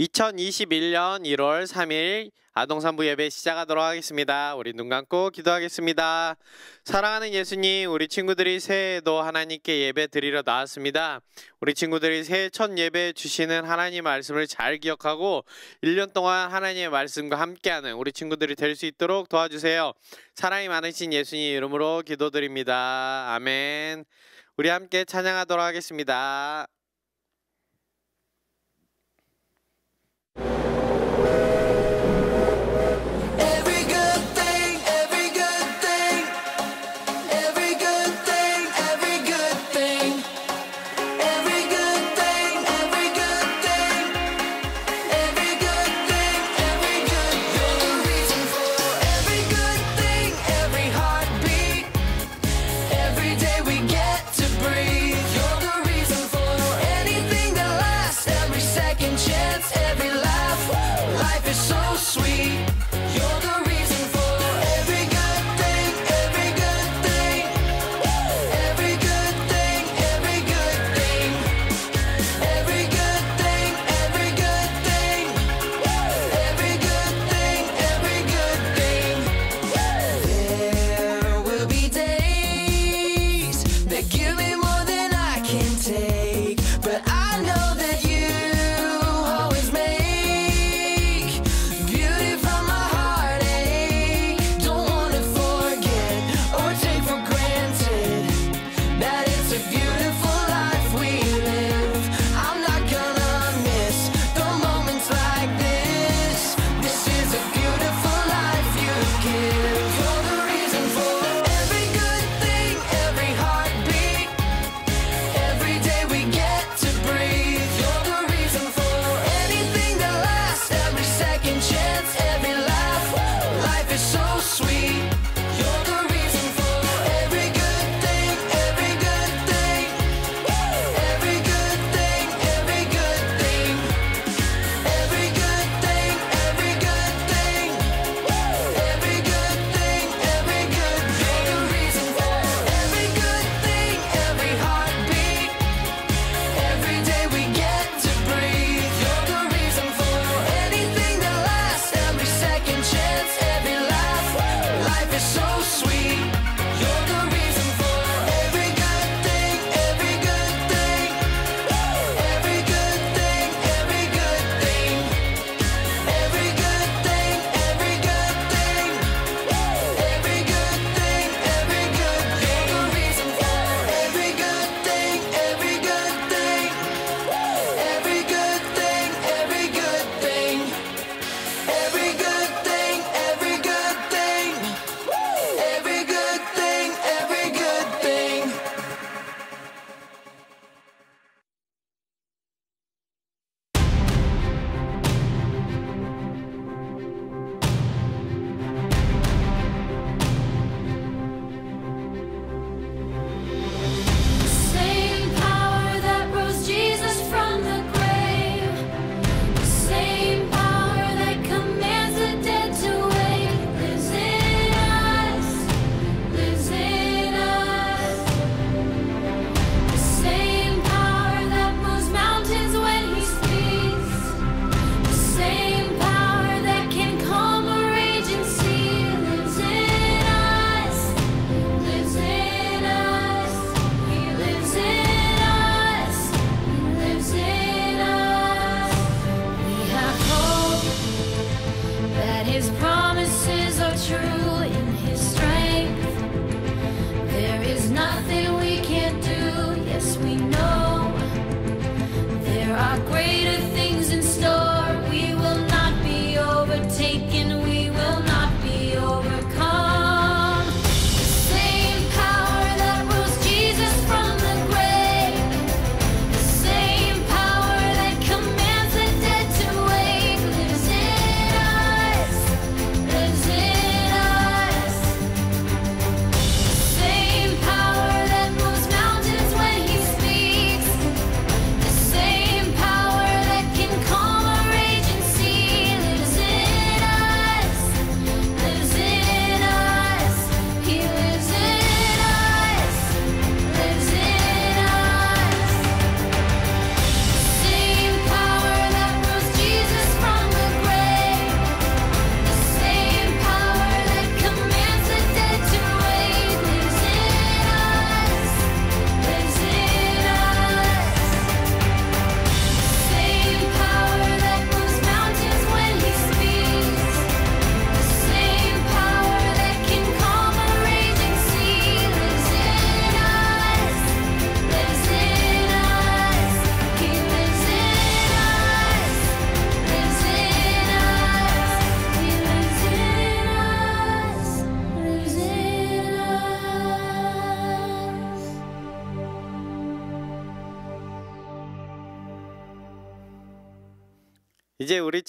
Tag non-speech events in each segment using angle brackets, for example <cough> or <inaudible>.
2021년 1월 3일 아동산부 예배 시작하도록 하겠습니다. 우리 눈 감고 기도하겠습니다. 사랑하는 예수님, 우리 친구들이 새해에도 하나님께 예배 드리러 나왔습니다. 우리 친구들이 새해 첫 예배 주시는 하나님 말씀을 잘 기억하고 1년 동안 하나님의 말씀과 함께하는 우리 친구들이 될 수 있도록 도와주세요. 사랑이 많으신 예수님 이름으로 기도드립니다. 아멘. 우리 함께 찬양하도록 하겠습니다.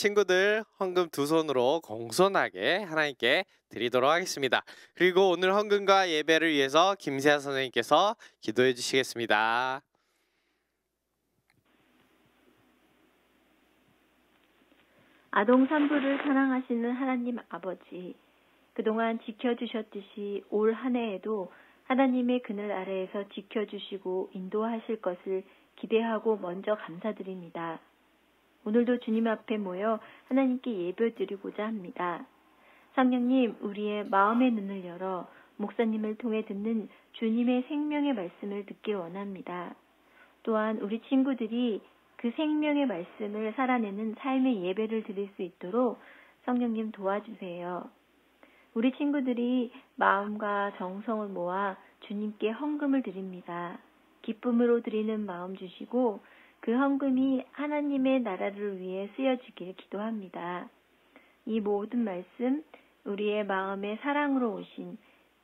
친구들 헌금 두 손으로 공손하게 하나님께 드리도록 하겠습니다. 그리고 오늘 헌금과 예배를 위해서 김세아 선생님께서 기도해 주시겠습니다. 아동 산부를 사랑하시는 하나님 아버지, 그동안 지켜주셨듯이 올 한 해에도 하나님의 그늘 아래에서 지켜주시고 인도하실 것을 기대하고 먼저 감사드립니다. 오늘도 주님 앞에 모여 하나님께 예배드리고자 합니다. 성령님, 우리의 마음의 눈을 열어 목사님을 통해 듣는 주님의 생명의 말씀을 듣기 원합니다. 또한 우리 친구들이 그 생명의 말씀을 살아내는 삶의 예배를 드릴 수 있도록 성령님 도와주세요. 우리 친구들이 마음과 정성을 모아 주님께 헌금을 드립니다. 기쁨으로 드리는 마음 주시고 그 헌금이 하나님의 나라를 위해 쓰여지길 기도합니다. 이 모든 말씀 우리의 마음에 사랑으로 오신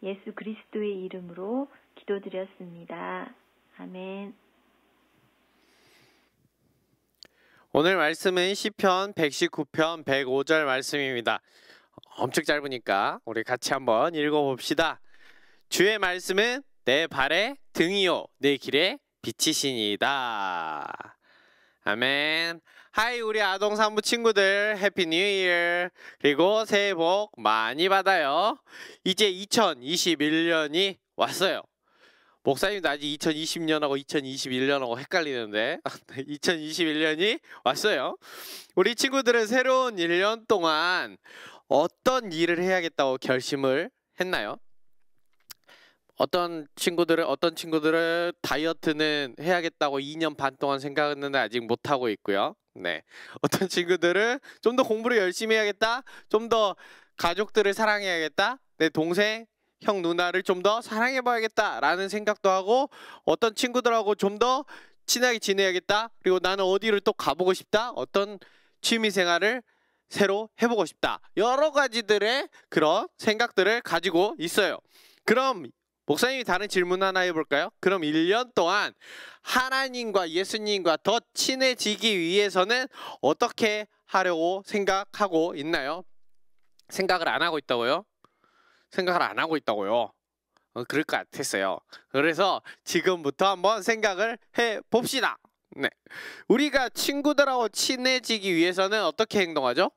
예수 그리스도의 이름으로 기도드렸습니다. 아멘. 오늘 말씀은 시편 119편 105절 말씀입니다. 엄청 짧으니까 우리 같이 한번 읽어 봅시다. 주의 말씀은 내 발의 등이요 내 길의 비치신이다 아멘. 하이 우리 아동 산부 친구들 해피 뉴 이어 그리고 새해 복 많이 받아요. 이제 2021년이 왔어요. 목사님도 아직 2020년하고 2021년하고 헷갈리는데 2021년이 <laughs> 왔어요. 우리 친구들은 새로운 1년 동안 어떤 일을 해야겠다고 결심을 했나요? 어떤 친구들은 어떤 친구들은 다이어트는 해야겠다고 2년 반 동안 생각했는데 아직 못 하고 있고요. 네. <laughs> 어떤 친구들은 좀 더 공부를 열심히 해야겠다. 좀 더 가족들을 사랑해야겠다. 내 동생, 형, 누나를 좀 더 사랑해 봐야겠다라는 생각도 하고 어떤 친구들하고 좀 더 친하게 지내야겠다. 그리고 나는 어디를 또 가보고 싶다. 어떤 취미 생활을 새로 해보고 싶다. 여러 가지들의 그런 생각들을 가지고 있어요. 그럼 목사님이 다른 질문 하나 해볼까요? 그럼 1년 동안 하나님과 예수님과 더 친해지기 위해서는 어떻게 하려고 생각하고 있나요? 생각을 안 하고 있다고요? 생각을 안 하고 있다고요. 어, 그럴 것 같았어요. 그래서 지금부터 한번 생각을 해 봅시다. 네. 우리가 친구들하고 친해지기 위해서는 어떻게 행동하죠?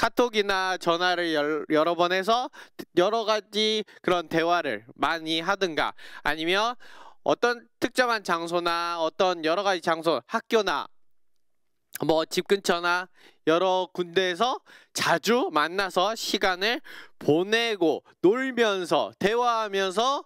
카톡이나 전화를 여러 번 해서 여러 가지 그런 대화를 많이 하든가 아니면 어떤 특정한 장소나 어떤 여러 가지 장소, 학교나 뭐 집 근처나 여러 군데에서 자주 만나서 시간을 보내고 놀면서 대화하면서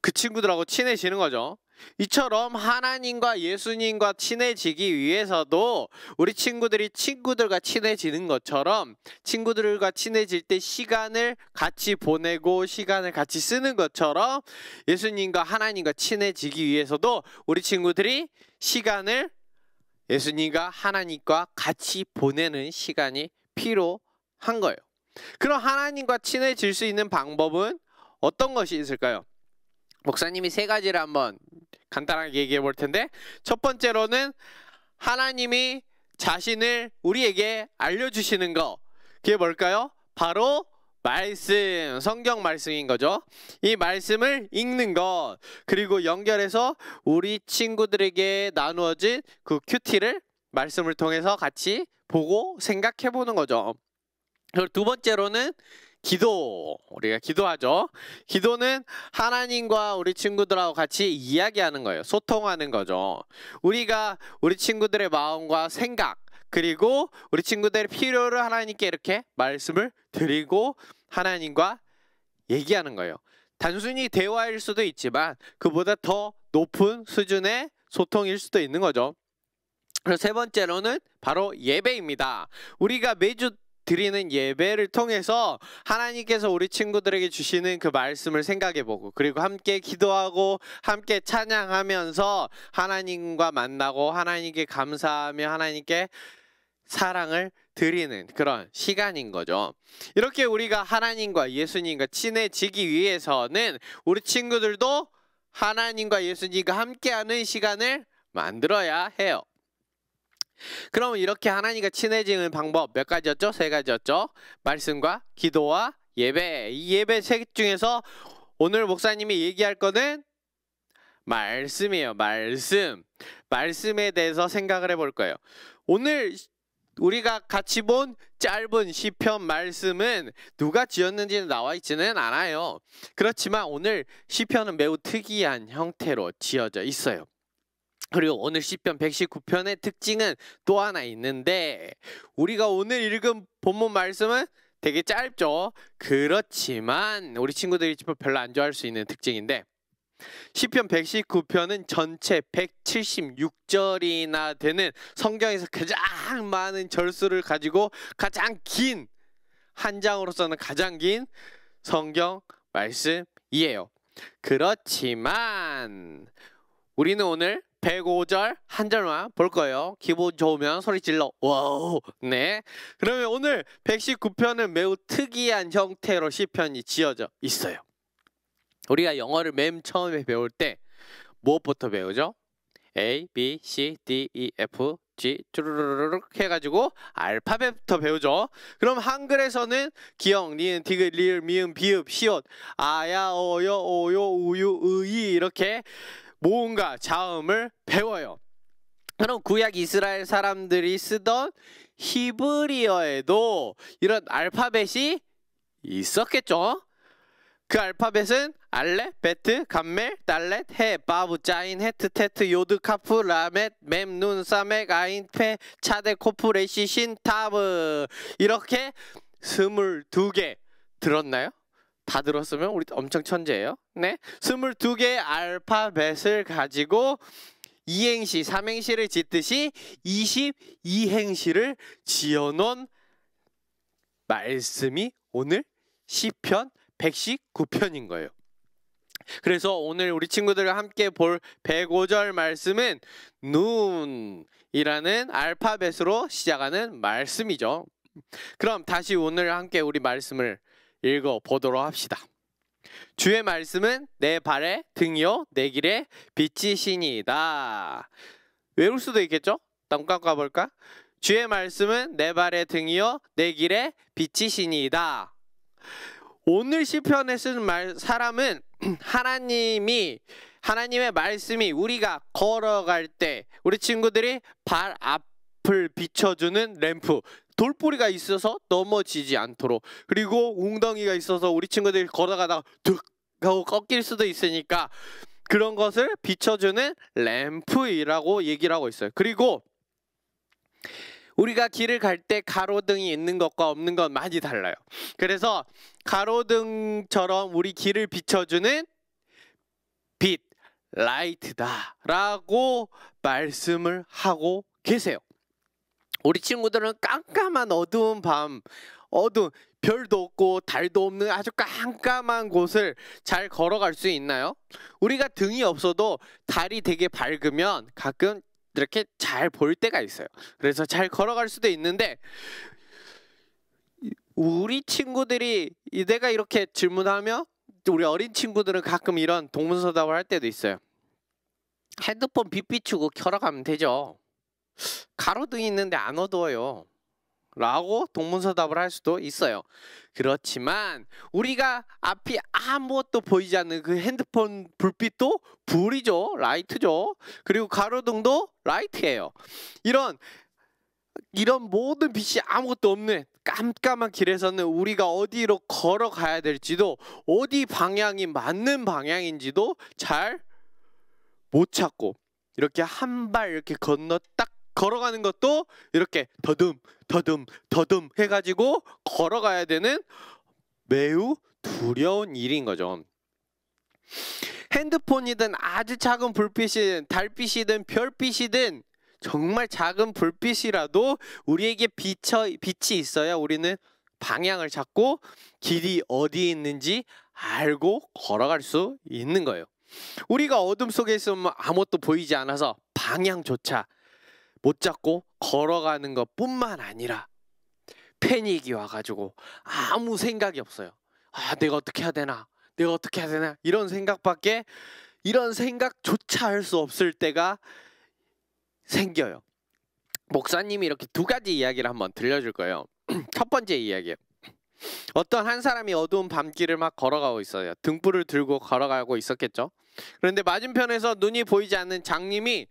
그 친구들하고 친해지는 거죠. 이처럼 하나님과 예수님과 친해지기 위해서도 우리 친구들이 친구들과 친해지는 것처럼 친구들과 친해질 때 시간을 같이 보내고 시간을 같이 쓰는 것처럼 예수님과 하나님과 친해지기 위해서도 우리 친구들이 시간을 예수님과 하나님과 같이 보내는 시간이 필요한 거예요. 그럼 하나님과 친해질 수 있는 방법은 어떤 것이 있을까요? 목사님이 세 가지를 한번 간단하게 얘기해 볼 텐데 첫 번째로는 하나님이 자신을 우리에게 알려주시는 거 그게 뭘까요? 바로 말씀, 성경 말씀인 거죠. 이 말씀을 읽는 것, 그리고 연결해서 우리 친구들에게 나누어진 그 큐티를 말씀을 통해서 같이 보고 생각해 보는 거죠. 그리고 두 번째로는 기도 우리가 기도하죠. 기도는 하나님과 우리 친구들하고 같이 이야기하는 거예요. 소통하는 거죠. 우리가 우리 친구들의 마음과 생각 그리고 우리 친구들의 필요를 하나님께 이렇게 말씀을 드리고 하나님과 얘기하는 거예요. 단순히 대화일 수도 있지만 그보다 더 높은 수준의 소통일 수도 있는 거죠. 그리고 세 번째로는 바로 예배입니다. 우리가 매주 드리는 예배를 통해서 하나님께서 우리 친구들에게 주시는 그 말씀을 생각해보고 그리고 함께 기도하고 함께 찬양하면서 하나님과 만나고 하나님께 감사하며 하나님께 사랑을 드리는 그런 시간인 거죠. 이렇게 우리가 하나님과 예수님과 친해지기 위해서는 우리 친구들도 하나님과 예수님과 함께하는 시간을 만들어야 해요. 그럼 이렇게 하나님과 친해지는 방법 몇 가지였죠? 세 가지였죠. 말씀과 기도와 예배. 이 예배 세 중에서 오늘 목사님이 얘기할 거는 말씀이에요. 말씀. 말씀에 대해서 생각을 해볼 거예요. 오늘 우리가 같이 본 짧은 시편 말씀은 누가 지었는지는 나와 있지는 않아요. 그렇지만 오늘 시편은 매우 특이한 형태로 지어져 있어요. 그리고 오늘 시편 119편의 특징은 또 하나 있는데 우리가 오늘 읽은 본문 말씀은 되게 짧죠. 그렇지만 우리 친구들이 별로 안 좋아할 수 있는 특징인데 시편 119편은 전체 176절이나 되는 성경에서 가장 많은 절수를 가지고 가장 긴 한 장으로서는 가장 긴 성경 말씀이에요. 그렇지만 우리는 오늘 105절 한 절만 볼 거예요. 기분 좋으면 소리 질러. 와우. 네. 그러면 오늘 119편은 매우 특이한 형태로 시편이 지어져 있어요. 우리가 영어를 맨 처음에 배울 때 무엇부터 배우죠? A, B, C, D, E, F, G 쭈르르륵 해가지고 알파벳부터 배우죠. 그럼 한글에서는 기역, 니은, 디귿, 리을, 미음, 비읍, 시옷, 아야, 어여, 오요, 우유, 의이 이렇게 모음과 자음을 배워요. 그럼 구약 이스라엘 사람들이 쓰던 히브리어에도 이런 알파벳이 있었겠죠? 그 알파벳은 알레, 베트, 감멜, 달렛, 해, 바브, 자인 헤트, 테트, 요드, 카프, 라멧, 맴, 눈, 사맥, 아인, 페, 차데, 코프, 레시, 신, 타브 이렇게 스물두 개 들었나요? 다 들었으면 우리 엄청 천재예요. 네. 22개의 알파벳을 가지고 2행시3행시를 짓듯이 22행시를 지어 놓은 말씀이 오늘 시편 119편인 거예요. 그래서 오늘 우리 친구들과 함께 볼 105절 말씀은 눈이라는 알파벳으로 시작하는 말씀이죠. 그럼 다시 오늘 함께 우리 말씀을 읽어 보도록 합시다. 주의 말씀은 내 발의 등이요 내 길의 빛이시니이다. 외울 수도 있겠죠? 잠깐 가볼까? 주의 말씀은 내 발의 등이요 내 길의 빛이시니이다. 오늘 시편에 쓴 말, 사람은 <clears throat> 하나님이 하나님의 말씀이 우리가 걸어갈 때 우리 친구들이 발앞 앞을 비춰주는 램프 돌보리가 있어서 넘어지지 않도록 그리고 웅덩이가 있어서 우리 친구들이 걸어가다가 득 하고 꺾일 수도 있으니까 그런 것을 비춰주는 램프이라고 얘기를 하고 있어요 그리고 우리가 길을 갈 때 가로등이 있는 것과 없는 건 많이 달라요 그래서 가로등처럼 우리 길을 비춰주는 빛 라이트다 라고 말씀을 하고 계세요 우리 친구들은 깜깜한 어두운 밤 어두운 별도 없고 달도 없는 아주 깜깜한 곳을 잘 걸어갈 수 있나요? 우리가 등이 없어도 달이 되게 밝으면 가끔 이렇게 잘 볼 때가 있어요. 그래서 잘 걸어갈 수도 있는데 우리 친구들이 내가 이렇게 질문하면 우리 어린 친구들은 가끔 이런 동문서답을 할 때도 있어요. 핸드폰 빛 비추고 켜라 가면 되죠. 가로등이 있는데 안 어두워요. 라고 동문서답을 할 수도 있어요. 그렇지만 우리가 앞이 아무것도 보이지 않는 그 핸드폰 불빛도 불이죠. 라이트죠. 그리고 가로등도 라이트예요. 이런 이런 모든 빛이 아무것도 없는 깜깜한 길에서는 우리가 어디로 걸어가야 될지도 어디 방향이 맞는 방향인지도 잘 못 찾고 이렇게 한 발 이렇게 건너 딱 걸어가는 것도 이렇게 더듬 더듬 더듬 해가지고 걸어가야 되는 매우 두려운 일인 거죠. 핸드폰이든 아주 작은 불빛이든 달빛이든 별빛이든 정말 작은 불빛이라도 우리에게 비쳐 빛이 있어야 우리는 방향을 잡고 길이 어디에 있는지 알고 걸어갈 수 있는 거예요. 우리가 어둠 속에 있으면 아무것도 보이지 않아서 방향조차 못 잡고 걸어가는 것뿐만 아니라 패닉이 와가지고 아무 생각이 없어요. 아 내가 어떻게 해야 되나 내가 어떻게 해야 되나 이런 생각밖에 이런 생각조차 할 수 없을 때가 생겨요. 목사님이 이렇게 두 가지 이야기를 한번 들려줄 거예요. <clears throat> 첫 번째 이야기예요. 어떤 한 사람이 어두운 밤길을 막 걸어가고 있어요. 등불을 들고 걸어가고 있었겠죠. 그런데 맞은편에서 눈이 보이지 않는 장님이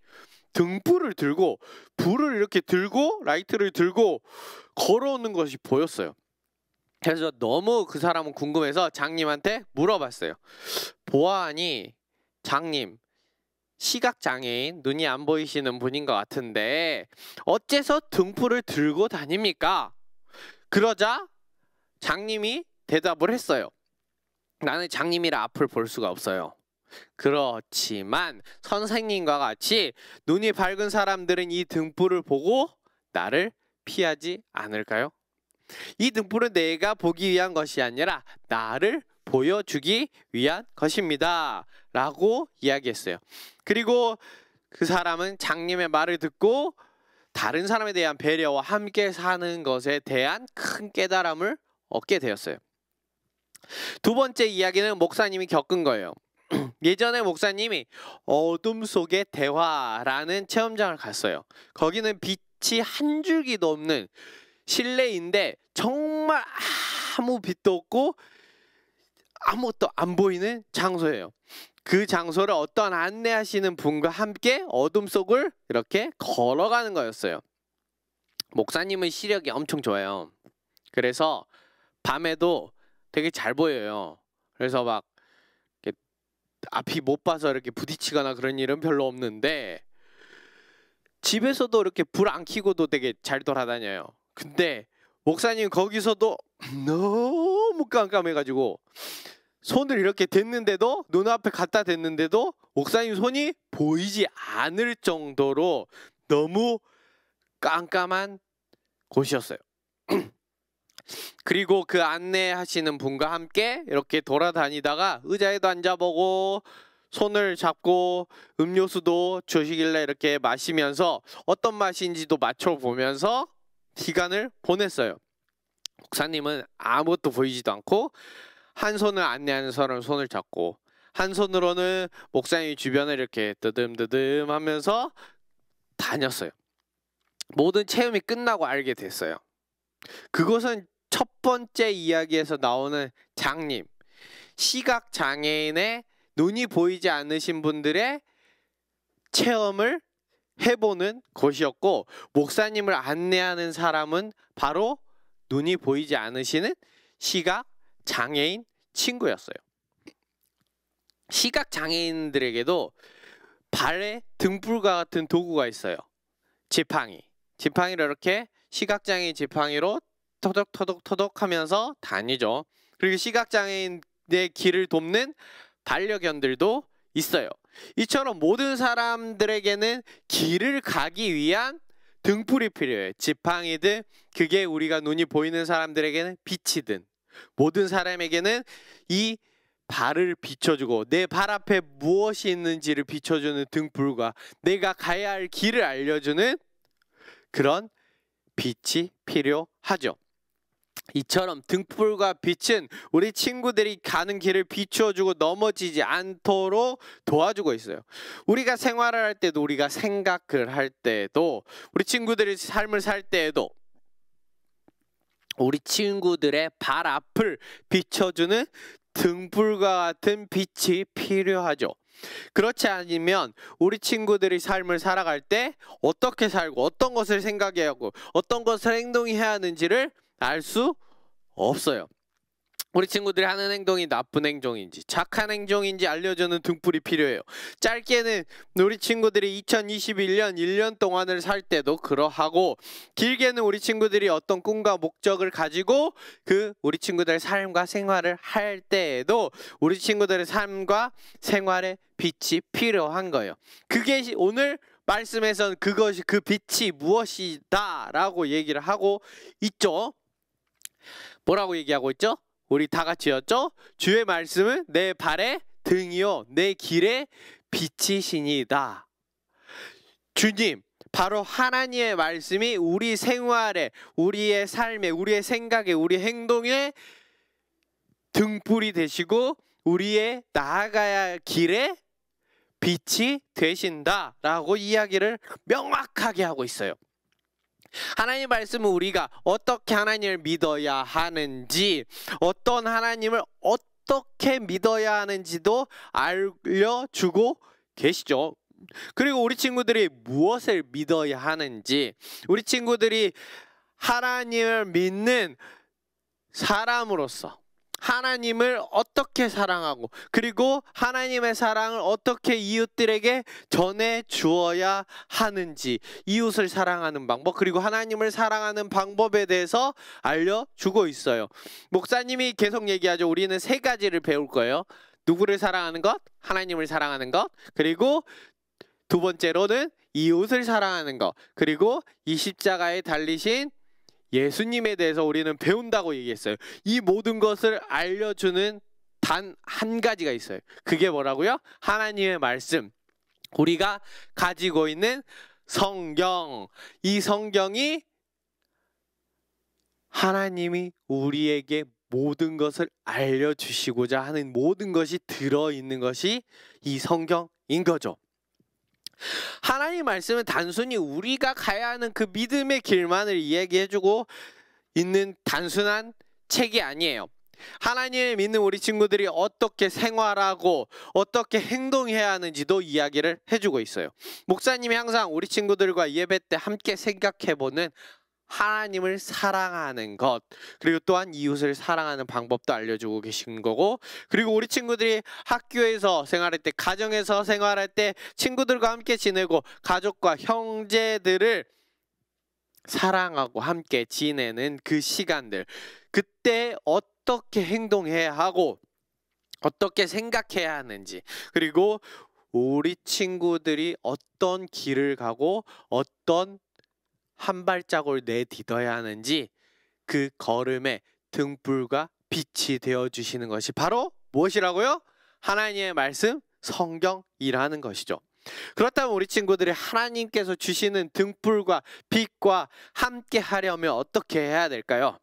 등불을 들고 불을 이렇게 들고 라이트를 들고 걸어오는 것이 보였어요. 그래서 너무 그 사람은 궁금해서 장님한테 물어봤어요. 보아하니 장님 시각장애인 눈이 안 보이시는 분인 것 같은데 어째서 등불을 들고 다닙니까? 그러자 장님이 대답을 했어요. 나는 장님이라 앞을 볼 수가 없어요. 그렇지만 선생님과 같이 눈이 밝은 사람들은 이 등불을 보고 나를 피하지 않을까요? 이 등불은 내가 보기 위한 것이 아니라 나를 보여주기 위한 것입니다. 라고 이야기했어요. 그리고 그 사람은 장님의 말을 듣고 다른 사람에 대한 배려와 함께 사는 것에 대한 큰 깨달음을 얻게 되었어요. 두 번째 이야기는 목사님이 겪은 거예요. <clears throat> 예전에 목사님이 어둠 속의 대화라는 체험장을 갔어요. 거기는 빛이 한 줄기도 없는 실내인데 정말 아무 빛도 없고 아무것도 안 보이는 장소예요. 그 장소를 어떤 안내하시는 분과 함께 어둠 속을 이렇게 걸어가는 거였어요. 목사님은 시력이 엄청 좋아요. 그래서 밤에도 되게 잘 보여요. 그래서 막 앞이 아, 못 봐서 이렇게 부딪히거나 그런 일은 별로 없는데 집에서도 이렇게 불 안 켜고도 되게 잘 돌아다녀요. 근데 목사님 거기서도 <clears throat> 너무 깜깜해가지고 손을 이렇게 댔는데도 눈앞에 갖다 댔는데도 목사님 손이 보이지 않을 정도로 너무 깜깜한 곳이었어요. 그리고 그 안내하시는 분과 함께 이렇게 돌아다니다가 의자에도 앉아보고 손을 잡고 음료수도 주시길래 이렇게 마시면서 어떤 맛인지도 맞춰보면서 시간을 보냈어요. 목사님은 아무것도 보이지도 않고 한 손을 안내하는 사람 손을 잡고 한 손으로는 목사님 주변을 이렇게 뜨듬뜨듬 하면서 다녔어요. 모든 체험이 끝나고 알게 됐어요. 그것은 첫 번째 이야기에서 나오는 장님, 시각 장애인의 눈이 보이지 않으신 분들의 체험을 해보는 것이었고 목사님을 안내하는 사람은 바로 눈이 보이지 않으시는 시각 장애인 친구였어요. 시각 장애인들에게도 발에 등불과 같은 도구가 있어요. 지팡이. 지팡이를 이렇게 시각 장애인 지팡이로 터덕터덕터덕 하면서 다니죠. 그리고 시각장애인의 길을 돕는 반려견들도 있어요. 이처럼 모든 사람들에게는 길을 가기 위한 등불이 필요해. 지팡이든 그게 우리가 눈이 보이는 사람들에게는 빛이든 모든 사람에게는 이 발을 비춰주고 내 발 앞에 무엇이 있는지를 비춰주는 등불과 내가 가야 할 길을 알려주는 그런 빛이 필요하죠. 이처럼 등불과 빛은 우리 친구들이 가는 길을 비추어주고 넘어지지 않도록 도와주고 있어요. 우리가 생활을 할 때도 우리가 생각을 할 때도 우리 친구들이 삶을 살 때에도 우리 친구들의 발 앞을 비춰주는 등불과 같은 빛이 필요하죠. 그렇지 않으면 우리 친구들이 삶을 살아갈 때 어떻게 살고 어떤 것을 생각해야 하고 어떤 것을 행동해야 하는지를 알수 없어요. 우리 친구들이 하는 행동이 나쁜 행동인지 착한 행동인지 알려주는 등불이 필요해요. 짧게는 우리 친구들이 2021년 1년 동안을 살 때도 그러하고 길게는 우리 친구들이 어떤 꿈과 목적을 가지고 그 우리 친구들의 삶과 생활을 할 때에도 우리 친구들의 삶과 생활의 빛이 필요한 거예요. 그게 오늘 말씀에선 그것이 그 빛이 무엇이다라고 얘기를 하고 있죠. 뭐라고 얘기하고 있죠? 우리 다 같이였죠? 주의 말씀은 내 발의 등이요 내 길의 빛이시니다. 주님, 바로 하나님의 말씀이 우리 생활에, 우리의 삶에, 우리의 생각에, 우리 행동에 등불이 되시고 우리의 나아가야 길에 빛이 되신다라고 이야기를 명확하게 하고 있어요. 하나님 말씀은 우리가 어떻게 하나님을 믿어야 하는지 어떤 하나님을 어떻게 믿어야 하는지도 알려주고 계시죠. 그리고 우리 친구들이 무엇을 믿어야 하는지 우리 친구들이 하나님을 믿는 사람으로서 하나님을 어떻게 사랑하고 그리고 하나님의 사랑을 어떻게 이웃들에게 전해 주어야 하는지 이웃을 사랑하는 방법 그리고 하나님을 사랑하는 방법에 대해서 알려주고 있어요. 목사님이 계속 얘기하죠. 우리는 세 가지를 배울 거예요. 누구를 사랑하는 것, 하나님을 사랑하는 것, 그리고 두 번째로는 이웃을 사랑하는 것, 그리고 이 십자가에 달리신 예수님에 대해서 우리는 배운다고 얘기했어요. 이 모든 것을 알려주는 단 한 가지가 있어요. 그게 뭐라고요? 하나님의 말씀. 우리가 가지고 있는 성경. 이 성경이 하나님이 우리에게 모든 것을 알려주시고자 하는 모든 것이 들어있는 것이 이 성경인 거죠. 하나님 말씀은 단순히 우리가 가야 하는 그 믿음의 길만을 이야기해주고 있는 단순한 책이 아니에요. 하나님을 믿는 우리 친구들이 어떻게 생활하고 어떻게 행동해야 하는지도 이야기를 해주고 있어요. 목사님이 항상 우리 친구들과 예배 때 함께 생각해보는 하나님을 사랑하는 것 그리고 또한 이웃을 사랑하는 방법도 알려주고 계신 거고 그리고 우리 친구들이 학교에서 생활할 때 가정에서 생활할 때 친구들과 함께 지내고 가족과 형제들을 사랑하고 함께 지내는 그 시간들 그때 어떻게 행동해야 하고 어떻게 생각해야 하는지 그리고 우리 친구들이 어떤 길을 가고 어떤 한 발짝을 내딛어야 하는지 그 걸음에 등불과 빛이 되어 주시는 것이 바로 무엇이라고요? 하나님의 말씀 성경이라는 것이죠. 그렇다면 우리 친구들이 하나님께서 주시는 등불과 빛과 함께 하려면 어떻게 해야 될까요?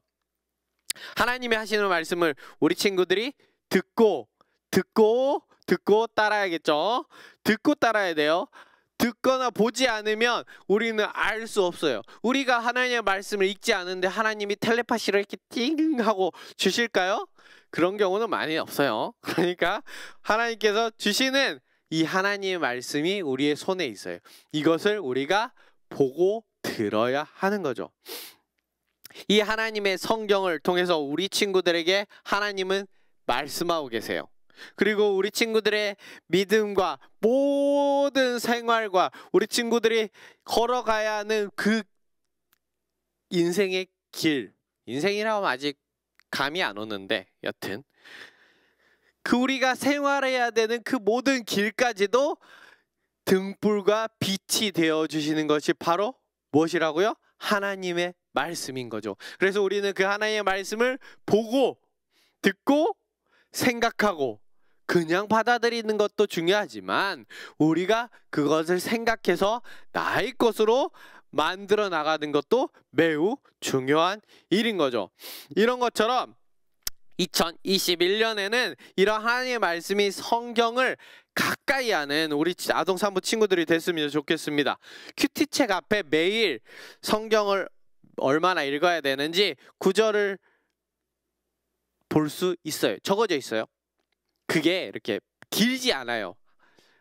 하나님이 하시는 말씀을 우리 친구들이 듣고 듣고 듣고 따라야겠죠. 듣고 따라야 돼요. 듣거나 보지 않으면 우리는 알 수 없어요. 우리가 하나님의 말씀을 읽지 않은데 하나님이 텔레파시를 이렇게 띵 하고 주실까요? 그런 경우는 많이 없어요. <laughs> 그러니까 하나님께서 주시는 이 하나님의 말씀이 우리의 손에 있어요. 이것을 우리가 보고 들어야 하는 거죠. 이 하나님의 성경을 통해서 우리 친구들에게 하나님은 말씀하고 계세요. 그리고 우리 친구들의 믿음과 모든 생활과 우리 친구들이 걸어가야 하는 그 인생의 길, 인생이라면 아직 감이 안 오는데 여튼 그 우리가 생활해야 되는 그 모든 길까지도 등불과 빛이 되어 주시는 것이 바로 무엇이라고요? 하나님의 말씀인 거죠. 그래서 우리는 그 하나님의 말씀을 보고 듣고 생각하고 그냥 받아들이는 것도 중요하지만 우리가 그것을 생각해서 나의 것으로 만들어 나가는 것도 매우 중요한 일인 거죠. 이런 것처럼 2021년에는 이런 하나님의 말씀이 성경을 가까이 하는 우리 아동 산부 친구들이 됐으면 좋겠습니다. 큐티책 앞에 매일 성경을 얼마나 읽어야 되는지 구절을 볼 수 있어요. 적어져 있어요. 그게 이렇게 길지 않아요.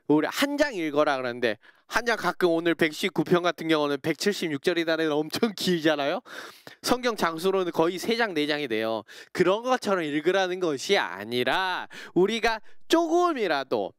우리 한 장 읽어라 그러는데 한 장 가끔 오늘 119편 같은 경우는 176절이 다해는 <laughs> 엄청 길잖아요. 성경 장수로는 거의 세 장 네장이 돼요. 그런 것처럼 읽으라는 것이 아니라 우리가 조금이라도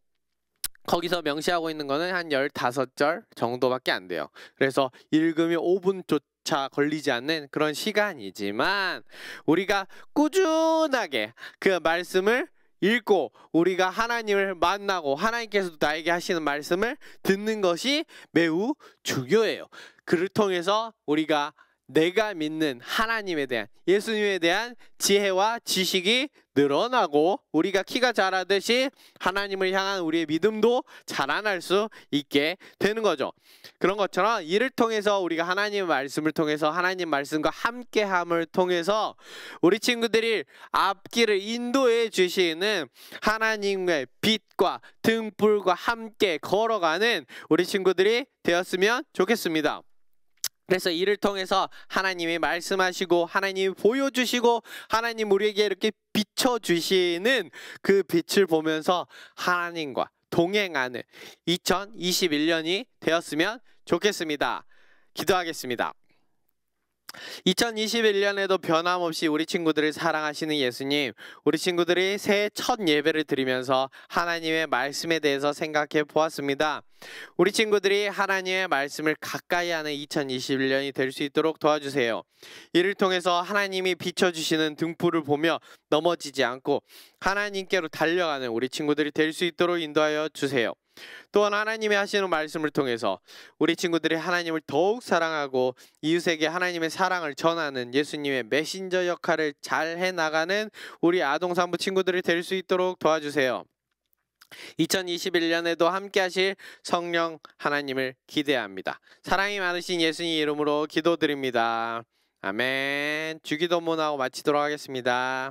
거기서 명시하고 있는 거는 한 15절 정도밖에 안 돼요. 그래서 읽음이 5분조차 걸리지 않는 그런 시간이지만 우리가 꾸준하게 그 말씀을 읽고 우리가 하나님을 만나고 하나님께서도 나에게 하시는 말씀을 듣는 것이 매우 중요해요. 그를 통해서 우리가 내가 믿는 하나님에 대한 예수님에 대한 지혜와 지식이 늘어나고 우리가 키가 자라듯이 하나님을 향한 우리의 믿음도 자라날 수 있게 되는 거죠. 그런 것처럼 이를 통해서 우리가 하나님 말씀을 통해서 하나님 말씀과 함께함을 통해서 우리 친구들이 앞길을 인도해 주시는 하나님의 빛과 등불과 함께 걸어가는 우리 친구들이 되었으면 좋겠습니다. 그래서 이를 통해서 하나님이 말씀하시고 하나님이 보여주시고 하나님 우리에게 이렇게 비춰주시는 그 빛을 보면서 하나님과 동행하는 2021년이 되었으면 좋겠습니다. 기도하겠습니다. 2021년에도 변함없이 우리 친구들을 사랑하시는 예수님, 우리 친구들이 새해 첫 예배를 드리면서 하나님의 말씀에 대해서 생각해 보았습니다. 우리 친구들이 하나님의 말씀을 가까이 하는 2021년이 될 수 있도록 도와주세요. 이를 통해서 하나님이 비춰주시는 등불을 보며 넘어지지 않고 하나님께로 달려가는 우리 친구들이 될 수 있도록 인도하여 주세요. 또한 하나님이 하시는 말씀을 통해서 우리 친구들이 하나님을 더욱 사랑하고 이웃에게 하나님의 사랑을 전하는 예수님의 메신저 역할을 잘 해나가는 우리 아동산부 친구들이 될 수 있도록 도와주세요. 2021년에도 함께 하실 성령 하나님을 기대합니다. 사랑이 많으신 예수님 이름으로 기도드립니다. 아멘. 주기도문하고 마치도록 하겠습니다.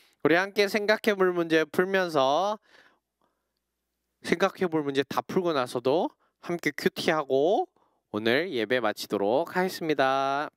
우리 함께 생각해 볼 문제 풀면서 생각해 볼 문제 다 풀고 나서도 함께 큐티하고 오늘 예배 마치도록 하겠습니다.